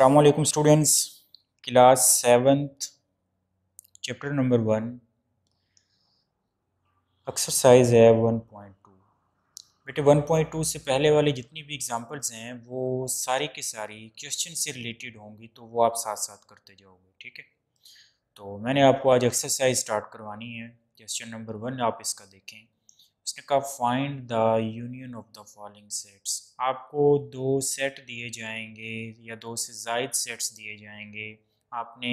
असलकुम students class seventh chapter number one exercise है one point two बेटे one point two से पहले वाले जितनी भी एग्जांपल्स हैं वो सारी के सारी क्वेश्चन से रिलेटेड होंगी तो वो आप साथ साथ करते जाओगे ठीक है तो मैंने आपको आज एक्सरसाइज स्टार्ट करवानी है क्वेश्चन नंबर वन आप इसका देखें उसने कहा find the union of the following sets आपको दो सेट दिए जाएंगे या दो से जायद सेट्स दिए जाएंगे आपने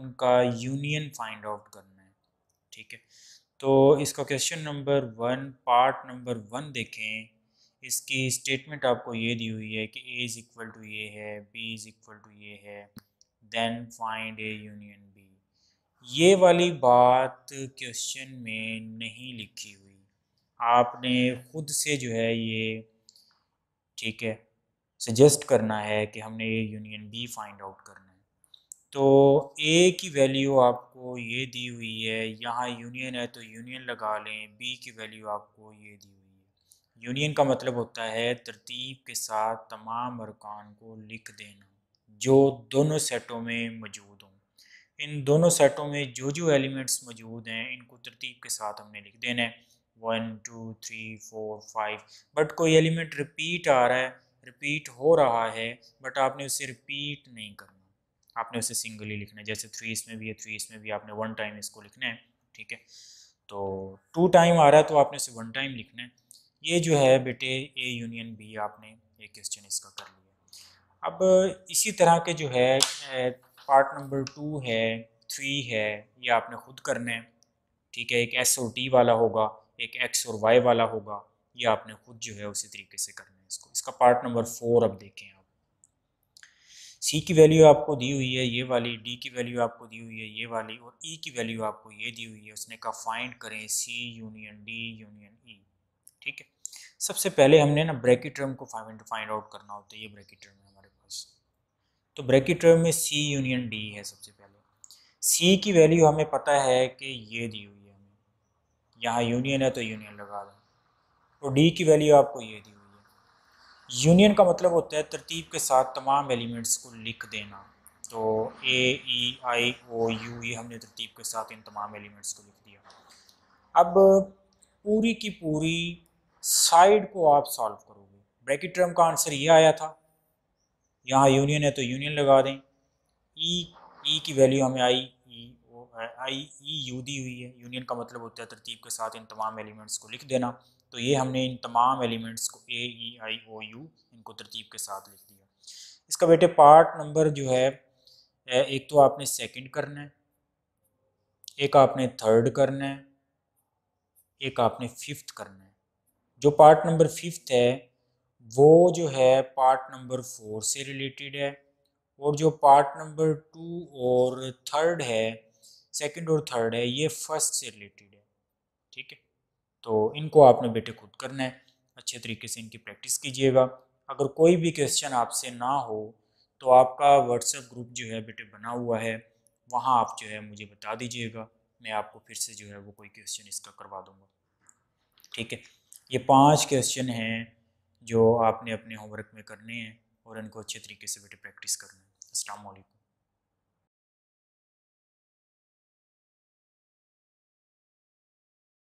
उनका यूनियन फाइंड आउट करना है ठीक है तो इसका question number one part number one देखें इसकी स्टेटमेंट आपको ये दी हुई है कि ए इज़ इक्वल टू ये है बी इज़ इक्वल टू ये है then find A union B ये वाली बात क्वेश्चन में नहीं लिखी हुई आपने खुद से जो है ये ठीक है सजेस्ट करना है कि हमने ये यूनियन बी फाइंड आउट करना है तो ए की वैल्यू आपको ये दी हुई है यहाँ यूनियन है तो यूनियन लगा लें बी की वैल्यू आपको ये दी हुई है यूनियन का मतलब होता है तरतीब के साथ तमाम अरकान को लिख देना जो दोनों सेटों में मौजूद हों इन दोनों सेटों में जो जो एलिमेंट्स मौजूद हैं इनको तरतीब के साथ हमने लिख देना है one two three four five but कोई एलिमेंट रिपीट आ रहा है रिपीट हो रहा है बट आपने उसे रिपीट नहीं करना आपने उसे सिंगली लिखना है जैसे थ्री इसमें भी है थ्री इसमें भी आपने वन टाइम इसको लिखना है ठीक है तो टू टाइम आ रहा है तो आपने उसे वन टाइम लिखना है ये जो है बेटे ए यूनियन बी आपने ये क्वेश्चन इसका कर लिया अब इसी तरह के जो है पार्ट नंबर टू है थ्री है ये आपने खुद करना है ठीक है एक एस ओ टी वाला होगा एक एक्स और वाई वाला होगा ये आपने खुद जो है उसी तरीके से करना है इसको इसका पार्ट नंबर फोर अब देखें आप सी की वैल्यू आपको दी हुई है ये वाली डी की वैल्यू आपको दी हुई है ये वाली और ई e की वैल्यू आपको ये दी हुई है उसने कहा फाइंड करें C union D union E ठीक है सबसे पहले हमने ना ब्रैकेट टर्म को फाइंड फाइंड आउट करना होता है ये ब्रैकेट टर्म है हमारे पास तो ब्रैकेट टर्म में सी यूनियन डी है सबसे पहले सी की वैल्यू हमें पता है कि ये दी हुई यहाँ यूनियन है तो यूनियन लगा दें तो डी की वैल्यू आपको ये दी हुई है यूनियन का मतलब होता है तरतीब के साथ तमाम एलिमेंट्स को लिख देना तो ए ई आई ओ यू ये हमने तरतीब के साथ इन तमाम एलिमेंट्स को लिख दिया अब पूरी की पूरी साइड को आप सॉल्व करोगे ब्रैकेट टर्म का आंसर ये आया था यहाँ यूनियन है तो यूनियन लगा दें ई e, ई e की वैल्यू हमें आई आई ई यू दी हुई है यूनियन का मतलब होता है तरतीब के साथ इन तमाम एलिमेंट्स को लिख देना तो ये हमने इन तमाम एलिमेंट्स को ए ई आई ओ यू इनको तरतीब के साथ लिख दिया इसका बेटे पार्ट नंबर जो है एक तो आपने सेकंड करना है एक आपने थर्ड करना है एक आपने फिफ्थ करना है जो पार्ट नंबर फिफ्थ है वो जो है पार्ट नंबर फोर से रिलेटेड है और जो पार्ट नंबर टू और थर्ड है सेकंड और थर्ड है ये फर्स्ट से रिलेटेड है ठीक है तो इनको आपने बेटे खुद करना है अच्छे तरीके से इनकी प्रैक्टिस कीजिएगा अगर कोई भी क्वेश्चन आपसे ना हो तो आपका व्हाट्सएप ग्रुप जो है बेटे बना हुआ है वहाँ आप जो है मुझे बता दीजिएगा मैं आपको फिर से जो है वो कोई क्वेश्चन इसका करवा दूँगा ठीक है ये पाँच क्वेश्चन हैं जो आपने अपने होमवर्क में करने हैं और इनको अच्छे तरीके से बेटे प्रैक्टिस करना है असलकुम